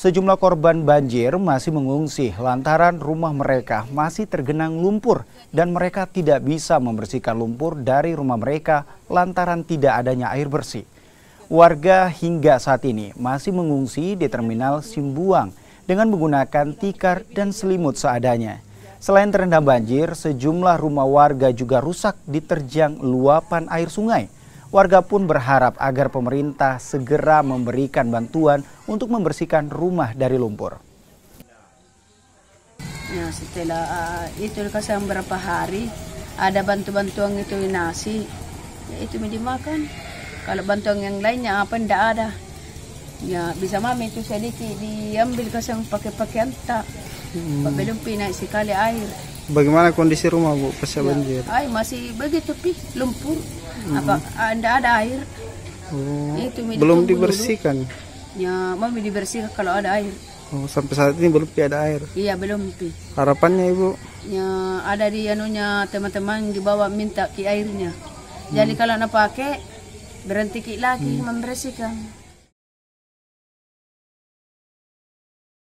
Sejumlah korban banjir masih mengungsi lantaran rumah mereka masih tergenang lumpur dan mereka tidak bisa membersihkan lumpur dari rumah mereka lantaran tidak adanya air bersih. Warga hingga saat ini masih mengungsi di terminal Simbuang dengan menggunakan tikar dan selimut seadanya. Selain terendam banjir, sejumlah rumah warga juga rusak diterjang luapan air sungai. Warga pun berharap agar pemerintah segera memberikan bantuan untuk membersihkan rumah dari lumpur. Nah, setelah uh, itu kasi beberapa hari ada bantu-bantuan itu nasi, ya itu dimakan. Kalau bantuan yang lainnya apa ndak ada. Ya bisa mami itu sedikit diambil kasih yang pakai pakaian tak. Hmm. Belum pinai sekali air. Bagaimana kondisi rumah Bu pas ya, banjir? Ay, masih begitu pi lumpur. Hmm. Apa ada ada air? Oh, itu belum dibersihkan. Dulu. Ya, mau dibersihkan kalau ada air. Oh, sampai saat ini belum ada air. Iya, belum pi. Harapannya Ibu? Ya, ada di anunya teman-teman dibawa minta ki airnya. Hmm. Jadi kalau nak pakai berhenti ki lagi hmm. membersihkan.